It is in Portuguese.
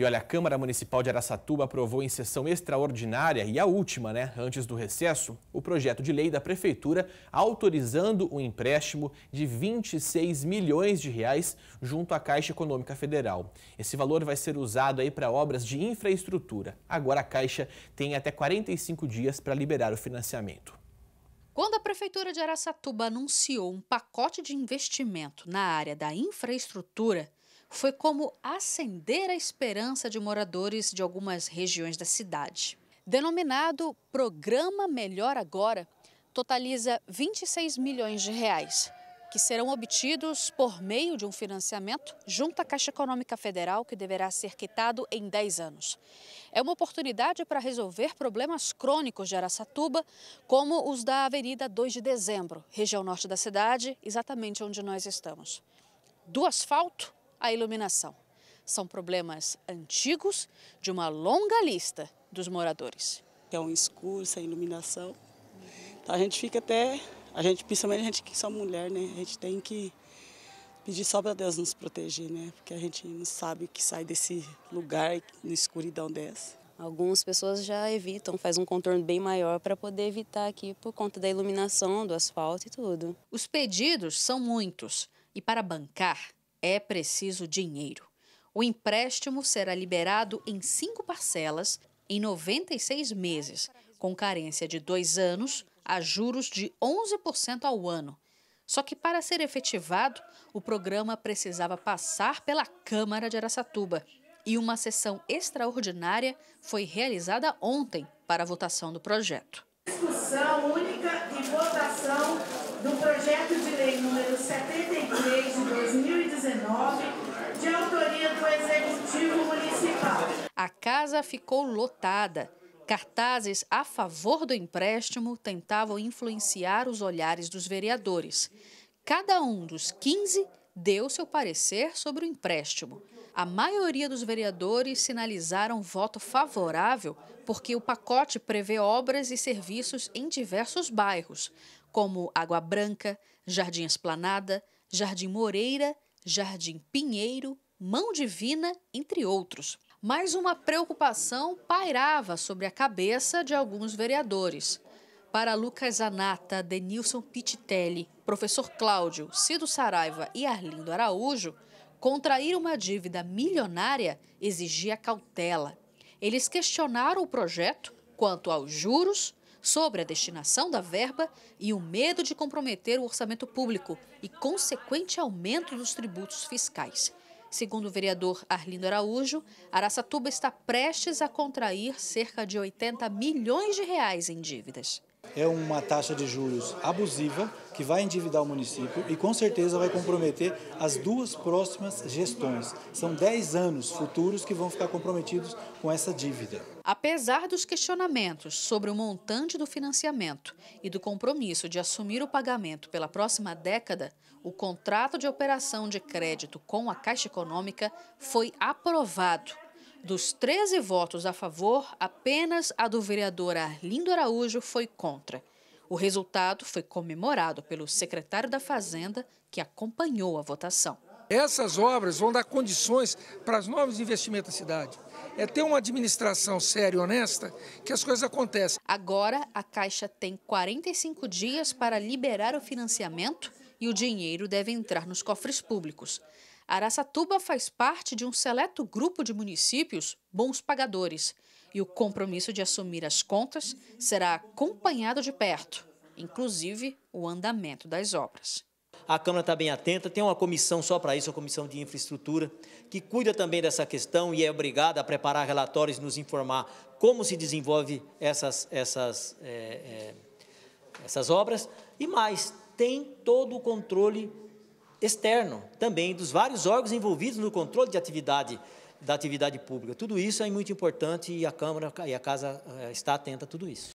E olha, a Câmara Municipal de Araçatuba aprovou em sessão extraordinária e a última, né, antes do recesso, o projeto de lei da Prefeitura autorizando o um empréstimo de 26 milhões de reais junto à Caixa Econômica Federal. Esse valor vai ser usado aí para obras de infraestrutura. Agora a Caixa tem até 45 dias para liberar o financiamento. Quando a Prefeitura de Araçatuba anunciou um pacote de investimento na área da infraestrutura, foi como acender a esperança de moradores de algumas regiões da cidade. Denominado Programa Melhor Agora, totaliza 26 milhões de reais, que serão obtidos por meio de um financiamento junto à Caixa Econômica Federal, que deverá ser quitado em 10 anos. É uma oportunidade para resolver problemas crônicos de Araçatuba, como os da Avenida 2 de Dezembro, região norte da cidade, exatamente onde nós estamos. Do asfalto a iluminação. São problemas antigos de uma longa lista dos moradores. É um escuro, sem iluminação. Então a gente fica até, a gente, principalmente a gente que só mulher, né? A gente tem que pedir só para Deus nos proteger, né? Porque a gente não sabe que sai desse lugar na escuridão dessa. Algumas pessoas já evitam, faz um contorno bem maior para poder evitar aqui por conta da iluminação, do asfalto e tudo. Os pedidos são muitos e para bancar é preciso dinheiro. O empréstimo será liberado em cinco parcelas em 96 meses, com carência de dois anos, a juros de 11% ao ano. Só que para ser efetivado, o programa precisava passar pela Câmara de Aracatuba e uma sessão extraordinária foi realizada ontem para a votação do projeto. Discussão única do projeto de lei número 73 de 2019, de autoria do Executivo Municipal. A casa ficou lotada. Cartazes a favor do empréstimo tentavam influenciar os olhares dos vereadores. Cada um dos 15 deu seu parecer sobre o empréstimo. A maioria dos vereadores sinalizaram voto favorável porque o pacote prevê obras e serviços em diversos bairros como Água Branca, Jardim Esplanada, Jardim Moreira, Jardim Pinheiro, Mão Divina, entre outros. Mais uma preocupação pairava sobre a cabeça de alguns vereadores. Para Lucas Anata, Denilson Pititelli, professor Cláudio, Cido Saraiva e Arlindo Araújo, contrair uma dívida milionária exigia cautela. Eles questionaram o projeto quanto aos juros sobre a destinação da verba e o medo de comprometer o orçamento público e consequente aumento dos tributos fiscais. Segundo o vereador Arlindo Araújo, Araçatuba está prestes a contrair cerca de 80 milhões de reais em dívidas é uma taxa de juros abusiva que vai endividar o município e com certeza vai comprometer as duas próximas gestões. São 10 anos futuros que vão ficar comprometidos com essa dívida. Apesar dos questionamentos sobre o montante do financiamento e do compromisso de assumir o pagamento pela próxima década, o contrato de operação de crédito com a Caixa Econômica foi aprovado dos 13 votos a favor, apenas a do vereador Arlindo Araújo foi contra. O resultado foi comemorado pelo secretário da Fazenda, que acompanhou a votação. Essas obras vão dar condições para os novos investimentos da cidade. É ter uma administração séria e honesta que as coisas acontecem. Agora, a Caixa tem 45 dias para liberar o financiamento e o dinheiro deve entrar nos cofres públicos. Araçatuba faz parte de um seleto grupo de municípios bons pagadores e o compromisso de assumir as contas será acompanhado de perto, inclusive o andamento das obras. A Câmara está bem atenta, tem uma comissão só para isso, a Comissão de Infraestrutura, que cuida também dessa questão e é obrigada a preparar relatórios e nos informar como se desenvolve essas, essas, é, é, essas obras. E mais, tem todo o controle externo também dos vários órgãos envolvidos no controle de atividade da atividade pública. Tudo isso é muito importante e a Câmara e a Casa eh, está atenta a tudo isso.